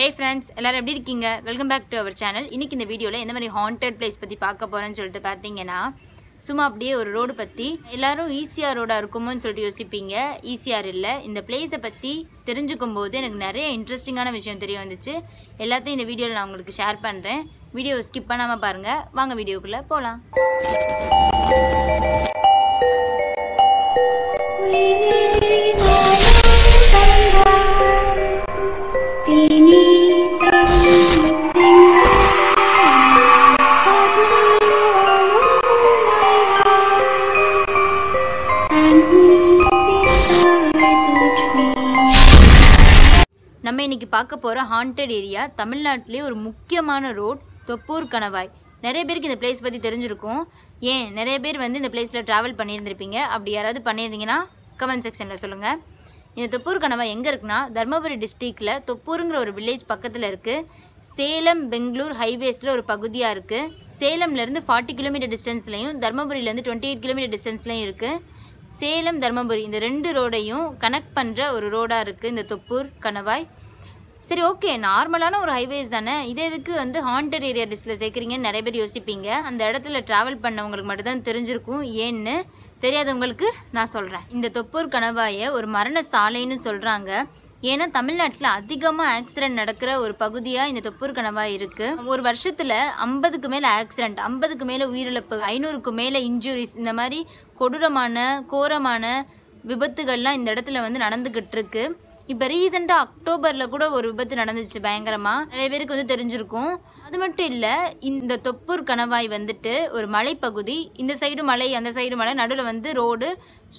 hey friends எல்லோரும் எப்படி இருக்கீங்க welcome back to our channel இன்றைக்கி இந்த வீடியோவில் எந்த மாதிரி ஹாண்டட் பிளேஸ் பற்றி பார்க்க போகிறேன்னு சொல்லிட்டு பார்த்தீங்கன்னா சும்மா அப்படியே ஒரு ரோடு பற்றி எல்லோரும் ஈஸியாக ரோடாக இருக்குமோன்னு சொல்லிட்டு யோசிப்பீங்க ஈஸியாக இல்லை இந்த பிளேஸை பற்றி தெரிஞ்சுக்கும் போது எனக்கு நிறைய இன்ட்ரெஸ்டிங்கான விஷயம் தெரிய வந்துச்சு எல்லாத்தையும் இந்த வீடியோவில் நான் உங்களுக்கு ஷேர் பண்ணுறேன் வீடியோவை ஸ்கிப் பண்ணாமல் பாருங்கள் வாங்க வீடியோக்குள்ளே போகலாம் நம்ம இன்னைக்கு பார்க்க போகிற ஹாண்டட் ஏரியா தமிழ்நாட்டிலே ஒரு முக்கியமான ரோட் தொப்பூர் கணவாய் நிறைய பேருக்கு இந்த பிளேஸ் பற்றி தெரிஞ்சிருக்கும் ஏன் நிறைய பேர் வந்து இந்த பிளேஸில் ட்ராவல் பண்ணியிருந்திருப்பீங்க அப்படி யாராவது பண்ணியிருந்தீங்கன்னா கமெண்ட் செக்ஷனில் சொல்லுங்கள் இந்த தொப்பூர் கணவாய் எங்கே இருக்குன்னா தருமபுரி டிஸ்ட்ரிக்டில் தொப்பூருங்கிற ஒரு வில்லேஜ் பக்கத்தில் இருக்குது சேலம் பெங்களூர் ஹைவேஸில் ஒரு பகுதியாக இருக்குது சேலம்லேருந்து ஃபார்ட்டி கிலோமீட்டர் டிஸ்டன்ஸ்லையும் தருமபுரியிலேருந்து டுவெண்ட்டி எயிட் கிலோமீட்டர் டிஸ்டன்ஸ்லையும் இருக்குது சேலம் தருமபுரி இந்த ரெண்டு ரோடையும் கனெக்ட் பண்ணுற ஒரு ரோடாக இருக்குது இந்த தொப்பூர் கணவாய் சரி ஓகே நார்மலான ஒரு ஹைவேஸ் தானே இதே இதுக்கு வந்து ஹாண்டட் ஏரியா லிஸ்ட்டில் சேர்க்குறீங்கன்னு நிறைய பேர் யோசிப்பீங்க அந்த இடத்துல ட்ராவல் பண்ணவங்களுக்கு மட்டும்தான் தெரிஞ்சிருக்கும் ஏன்னு தெரியாதவங்களுக்கு நான் சொல்கிறேன் இந்த தொப்பூர் கணவாயை ஒரு மரண சாலைன்னு சொல்கிறாங்க ஏன்னா தமிழ்நாட்டில் அதிகமாக ஆக்சிடென்ட் நடக்கிற ஒரு பகுதியாக இந்த தொப்பூர் கனவாக இருக்குது ஒரு வருஷத்தில் ஐம்பதுக்கு மேலே ஆக்சிடென்ட் ஐம்பதுக்கு மேலே உயிரிழப்பு ஐநூறுக்கு மேலே இன்ஜுரிஸ் இந்த மாதிரி கொடூரமான கோரமான விபத்துகள்லாம் இந்த இடத்துல வந்து நடந்துக்கிட்டு இருக்குது இப்போ ரீசெண்டாக அக்டோபரில் கூட ஒரு விபத்து நடந்துச்சு பயங்கரமாக நிறைய பேருக்கு வந்து தெரிஞ்சிருக்கும் அது மட்டும் இல்லை இந்த தொப்பூர் கணவாய் வந்துட்டு ஒரு மலைப்பகுதி இந்த சைடு மலை அந்த சைடு மலை நடுவில் வந்து ரோடு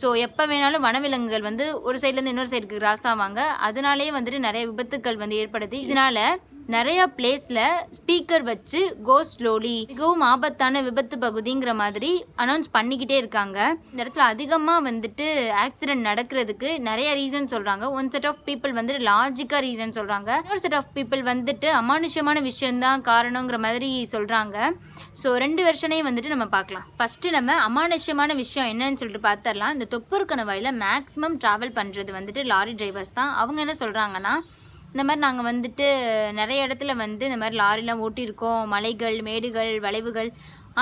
ஸோ எப்போ வேணாலும் வனவிலங்குகள் வந்து ஒரு சைட்லேருந்து இன்னொரு சைடுக்கு கிராஸ் ஆவாங்க அதனாலேயே வந்துட்டு நிறைய விபத்துக்கள் வந்து ஏற்படுது இதனால நிறையா பிளேஸ்ல ஸ்பீக்கர் வச்சு கோ ஸ்லோலி மிகவும் ஆபத்தான விபத்து பகுதிங்கிற மாதிரி அனௌன்ஸ் பண்ணிக்கிட்டே இருக்காங்க இந்த இடத்துல அதிகமாக வந்துட்டு ஆக்சிடென்ட் நடக்கிறதுக்கு நிறைய ரீசன் சொல்கிறாங்க ஒன் செட் ஆஃப் பீப்புள் வந்துட்டு லாஜிக்காக ரீசன் சொல்கிறாங்க இன்னொரு செட் ஆஃப் பீப்புள் வந்துட்டு அமானுஷ்யமான விஷயந்தான் காரணங்கிற மாதிரி சொல்கிறாங்க ஸோ ரெண்டு வெர்ஷனையும் வந்துட்டு நம்ம பார்க்கலாம் ஃபஸ்ட்டு நம்ம அமானுஷ்யமான விஷயம் என்னன்னு சொல்லிட்டு பார்த்துடலாம் இந்த தொப்பூர் கணவாயில் மேக்ஸிமம் ட்ராவல் பண்ணுறது வந்துட்டு லாரி டிரைவர்ஸ் தான் அவங்க என்ன சொல்கிறாங்கன்னா இந்த மாதிரி நாங்கள் வந்துட்டு நிறைய இடத்துல வந்து இந்த மாதிரி லாரிலாம் ஓட்டியிருக்கோம் மலைகள் மேடுகள் வளைவுகள்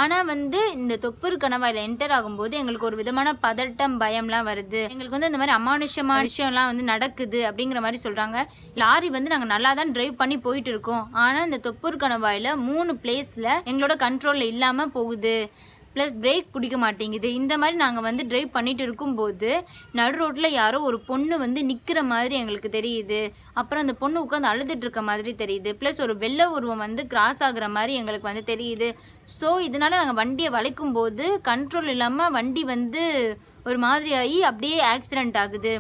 ஆனால் வந்து இந்த தொப்புர் கணவாயில் என்டர் ஆகும்போது எங்களுக்கு ஒரு விதமான பதட்டம் பயம்லாம் வருது எங்களுக்கு வந்து இந்த மாதிரி அமானுஷமான விஷயம்லாம் வந்து நடக்குது அப்படிங்கிற மாதிரி சொல்கிறாங்க லாரி வந்து நாங்கள் நல்லா தான் ட்ரைவ் பண்ணி போயிட்டு இருக்கோம் ஆனால் இந்த தொப்பூர் கணவாயில் மூணு பிளேஸில் எங்களோட கண்ட்ரோலில் இல்லாமல் போகுது ப்ளஸ் பிரேக் பிடிக்க மாட்டேங்குது இந்த மாதிரி நாங்கள் வந்து ட்ரைவ் பண்ணிகிட்டு இருக்கும்போது நடு ரோட்டில் யாரோ ஒரு பொண்ணு வந்து நிற்கிற மாதிரி எங்களுக்கு தெரியுது அப்புறம் அந்த பொண்ணு உட்காந்து அழுதுட்டு மாதிரி தெரியுது ப்ளஸ் ஒரு வெள்ளை உருவம் வந்து கிராஸ் ஆகுற மாதிரி எங்களுக்கு வந்து தெரியுது ஸோ இதனால் நாங்கள் வண்டியை வளைக்கும் போது கண்ட்ரோல் இல்லாமல் வண்டி வந்து ஒரு மாதிரி ஆகி அப்படியே ஆக்சிடெண்ட் ஆகுது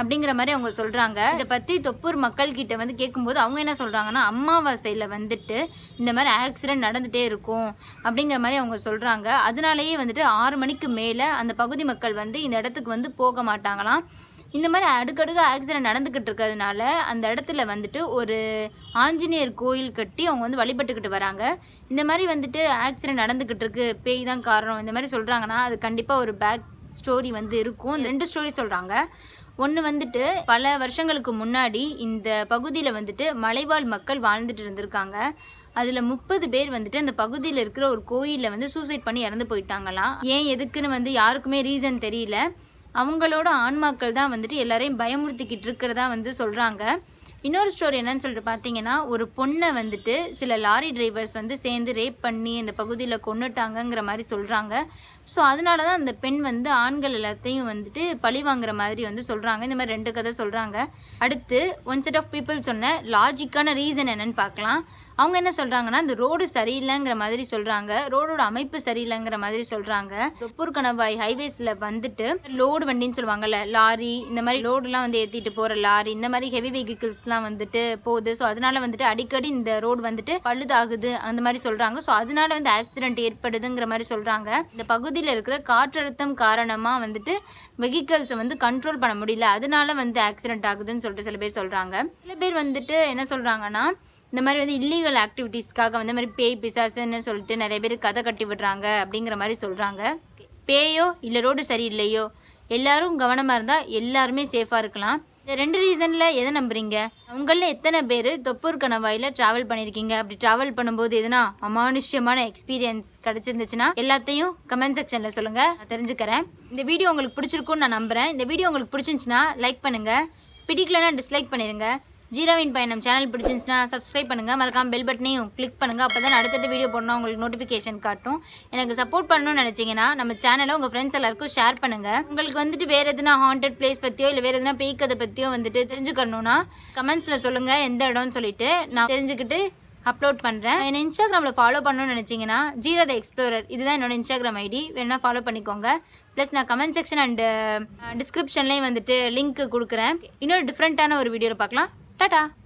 அப்படிங்கிற மாதிரி அவங்க சொல்கிறாங்க இதை பற்றி தொப்பூர் மக்கள்கிட்ட வந்து கேட்கும்போது அவங்க என்ன சொல்கிறாங்கன்னா அம்மாவாசையில் வந்துட்டு இந்த மாதிரி ஆக்சிடென்ட் நடந்துகிட்டே இருக்கும் அப்படிங்கிற மாதிரி அவங்க சொல்கிறாங்க அதனாலேயே வந்துட்டு ஆறு மணிக்கு மேலே அந்த பகுதி மக்கள் வந்து இந்த இடத்துக்கு வந்து போக மாட்டாங்களாம் இந்த மாதிரி அடுக்கடுக்கு ஆக்சிடென்ட் நடந்துக்கிட்டு இருக்கிறதுனால அந்த இடத்துல வந்துட்டு ஒரு ஆஞ்சநேயர் கோயில் கட்டி அவங்க வந்து வழிபட்டுக்கிட்டு வராங்க இந்த மாதிரி வந்துட்டு ஆக்சிடென்ட் நடந்துக்கிட்டு இருக்கு பேய் தான் காரணம் இந்த மாதிரி சொல்கிறாங்கன்னா அது கண்டிப்பாக ஒரு பேக் ஸ்டோரி வந்து இருக்கும் ரெண்டு ஸ்டோரி சொல்கிறாங்க ஒன்று வந்துட்டு பல வருஷங்களுக்கு முன்னாடி இந்த பகுதியில் வந்துட்டு மலைவாழ் மக்கள் வாழ்ந்துட்டு இருந்திருக்காங்க அதில் முப்பது பேர் வந்துட்டு அந்த பகுதியில் இருக்கிற ஒரு கோயிலில் வந்து சூசைட் பண்ணி இறந்து போயிட்டாங்களாம் ஏன் எதுக்குன்னு வந்து யாருக்குமே ரீசன் தெரியல அவங்களோட ஆன்மாக்கள் தான் வந்துட்டு எல்லாரையும் பயமுறுத்திக்கிட்டு இருக்கிறதா வந்து சொல்கிறாங்க இன்னொரு ஸ்டோரி என்னன்னு சொல்லிட்டு பார்த்தீங்கன்னா ஒரு பொண்ணை வந்துட்டு சில லாரி டிரைவர்ஸ் வந்து சேர்ந்து ரேப் பண்ணி இந்த பகுதியில் கொண்டுட்டாங்கங்கிற மாதிரி சொல்கிறாங்க ஸோ அதனால தான் அந்த பெண் வந்து ஆண்கள் எல்லாத்தையும் வந்துட்டு பழி வாங்குற மாதிரி வந்து சொல்கிறாங்க இந்த மாதிரி ரெண்டு கதை சொல்கிறாங்க அடுத்து ஒன் செட் ஆஃப் பீப்புள் சொன்ன லாஜிக்கான ரீசன் என்னன்னு பார்க்கலாம் அவங்க என்ன சொல்கிறாங்கன்னா இந்த ரோடு சரியில்லைங்கிற மாதிரி சொல்கிறாங்க ரோடோட அமைப்பு சரியில்லைங்கிற மாதிரி சொல்கிறாங்க தொப்பூர் கணவாய் ஹைவேஸில் வந்துட்டு லோடு வண்டின்னு சொல்லுவாங்கல்ல லாரி இந்த மாதிரி லோடுலாம் வந்து ஏற்றிட்டு போகிற லாரி இந்த மாதிரி ஹெவி வெஹிக்கிள்ஸ் பஸ்லாம் வந்துட்டு போகுது ஸோ அதனால வந்துட்டு அடிக்கடி இந்த ரோடு வந்துட்டு பழுதாகுது அந்த மாதிரி சொல்கிறாங்க ஸோ அதனால வந்து ஆக்சிடென்ட் ஏற்படுதுங்கிற மாதிரி சொல்கிறாங்க இந்த பகுதியில் இருக்கிற காற்றழுத்தம் காரணமாக வந்துட்டு வெஹிக்கல்ஸை வந்து கண்ட்ரோல் பண்ண முடியல அதனால வந்து ஆக்சிடென்ட் ஆகுதுன்னு சொல்லிட்டு சில பேர் சொல்கிறாங்க சில பேர் வந்துட்டு என்ன சொல்கிறாங்கன்னா இந்த மாதிரி வந்து இல்லீகல் ஆக்டிவிட்டீஸ்க்காக வந்து மாதிரி பேய் பிசாசுன்னு சொல்லிட்டு நிறைய பேர் கதை கட்டி விடுறாங்க அப்படிங்கிற மாதிரி சொல்கிறாங்க பேயோ இல்லை ரோடு சரியில்லையோ எல்லாரும் கவனமாக இருந்தால் எல்லாருமே சேஃபாக இருக்கலாம் இந்த ரெண்டு ரீசனில் எதை நம்புறீங்க உங்களில் எத்தனை பேர் தொப்பூர் கணவாயில் ட்ராவல் பண்ணியிருக்கீங்க அப்படி ட்ராவல் பண்ணும்போது எதுனா அமானுஷ்யமான எக்ஸ்பீரியன்ஸ் கிடச்சிருந்துச்சுன்னா எல்லாத்தையும் கமெண்ட் செக்ஷனில் சொல்லுங்கள் நான் தெரிஞ்சுக்கிறேன் இந்த வீடியோ உங்களுக்கு பிடிச்சிருக்கும்னு நான் நம்புகிறேன் இந்த வீடியோ உங்களுக்கு பிடிச்சிருந்துச்சுன்னா லைக் பண்ணுங்கள் பிடிக்கலன்னா டிஸ்லைக் பண்ணிடுங்க ஜீரோவின் பயணம் சேனல் பிடிச்சிருந்துச்சுன்னா சப்ஸ்கிரைப் பண்ணுங்கள் மறக்காம பெல் பட்டனையும் கிளிக் பண்ணுங்கள் அப்போ தான் அடுத்தடுத்த வீடியோ போடணும் உங்களுக்கு நோட்டிஃபிகேஷன் காட்டும் எனக்கு சப்போர்ட் பண்ணணும்னு நினச்சிங்கன்னா நம்ம சேனலை உங்கள் ஃப்ரெண்ட்ஸ் எல்லாருக்கும் ஷேர் பண்ணுங்கள் உங்களுக்கு வந்துட்டு வேறு எதுனா ஹாண்டட் பிளேஸ் பற்றியோ இல்லை வேறு எதுனா பேய்க்கதை பற்றியோ வந்துட்டு தெரிஞ்சுக்கணும்னா கமெண்ட்ஸில் சொல்லுங்கள் எந்த இடம்னு சொல்லிட்டு நான் தெரிஞ்சுக்கிட்டு அப்லோட் பண்ணுறேன் என்னை இன்ஸ்டாகிராமில் ஃபாலோ பண்ணணும்னு நினச்சிங்கன்னா ஜீரோ த எக்ஸ்ப்ளோரர் இதுதான் என்னோட இன்ஸ்டாகிராம் ஐடி வேணால் ஃபாலோ பண்ணிக்கோங்க ப்ளஸ் நான் கமெண்ட் செக்ஷன் அண்டு டிஸ்கிரிப்ஷன்லேயும் வந்துட்டு லிங்க் கொடுக்குறேன் இன்னொரு டிஃப்ரெண்ட்டான ஒரு வீடியோவில் பார்க்கலாம் டாடா